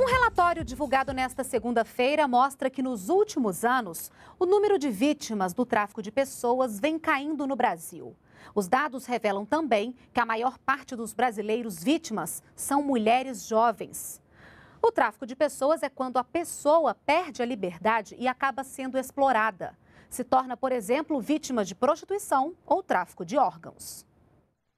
Um relatório divulgado nesta segunda-feira mostra que nos últimos anos, o número de vítimas do tráfico de pessoas vem caindo no Brasil. Os dados revelam também que a maior parte dos brasileiros vítimas são mulheres jovens. O tráfico de pessoas é quando a pessoa perde a liberdade e acaba sendo explorada. Se torna, por exemplo, vítima de prostituição ou tráfico de órgãos.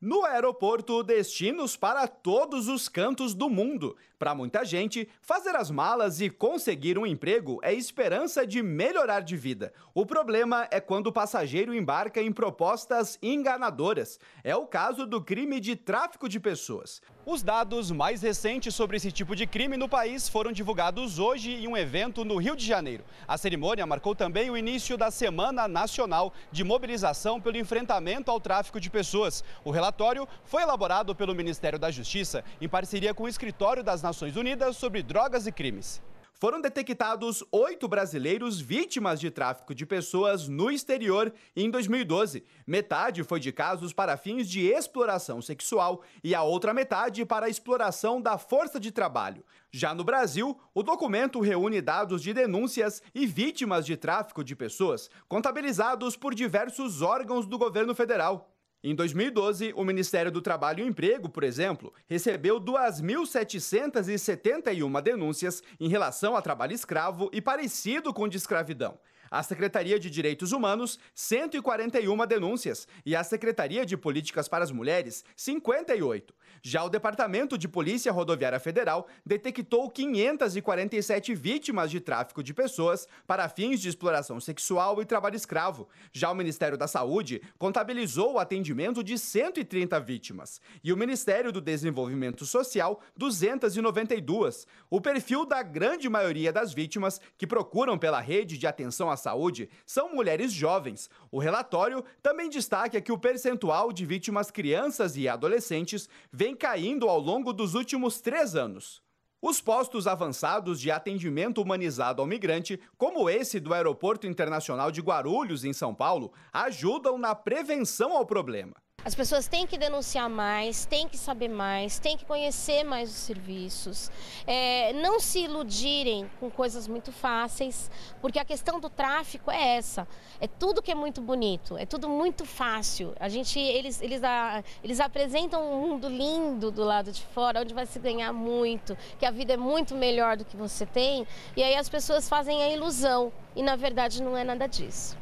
No aeroporto, destinos para todos os cantos do mundo. Para muita gente, fazer as malas e conseguir um emprego é esperança de melhorar de vida. O problema é quando o passageiro embarca em propostas enganadoras. É o caso do crime de tráfico de pessoas. Os dados mais recentes sobre esse tipo de crime no país foram divulgados hoje em um evento no Rio de Janeiro. A cerimônia marcou também o início da Semana Nacional de Mobilização pelo Enfrentamento ao Tráfico de Pessoas. O relatório foi elaborado pelo Ministério da Justiça em parceria com o Escritório das Nações Unidas sobre Drogas e Crimes foram detectados oito brasileiros vítimas de tráfico de pessoas no exterior em 2012. Metade foi de casos para fins de exploração sexual e a outra metade para exploração da força de trabalho. Já no Brasil, o documento reúne dados de denúncias e vítimas de tráfico de pessoas contabilizados por diversos órgãos do governo federal. Em 2012, o Ministério do Trabalho e Emprego, por exemplo, recebeu 2.771 denúncias em relação a trabalho escravo e parecido com de escravidão. A Secretaria de Direitos Humanos, 141 denúncias, e a Secretaria de Políticas para as Mulheres, 58. Já o Departamento de Polícia Rodoviária Federal detectou 547 vítimas de tráfico de pessoas para fins de exploração sexual e trabalho escravo. Já o Ministério da Saúde contabilizou o atendimento de 130 vítimas e o Ministério do Desenvolvimento Social 292. O perfil da grande maioria das vítimas que procuram pela rede de atenção à saúde são mulheres jovens. O relatório também destaca que o percentual de vítimas crianças e adolescentes vem caindo ao longo dos últimos três anos. Os postos avançados de atendimento humanizado ao migrante, como esse do Aeroporto Internacional de Guarulhos, em São Paulo, ajudam na prevenção ao problema. As pessoas têm que denunciar mais, têm que saber mais, têm que conhecer mais os serviços. É, não se iludirem com coisas muito fáceis, porque a questão do tráfico é essa. É tudo que é muito bonito, é tudo muito fácil. A gente, eles, eles, a, eles apresentam um mundo lindo do lado de fora, onde vai se ganhar muito, que a vida é muito melhor do que você tem. E aí as pessoas fazem a ilusão e na verdade não é nada disso.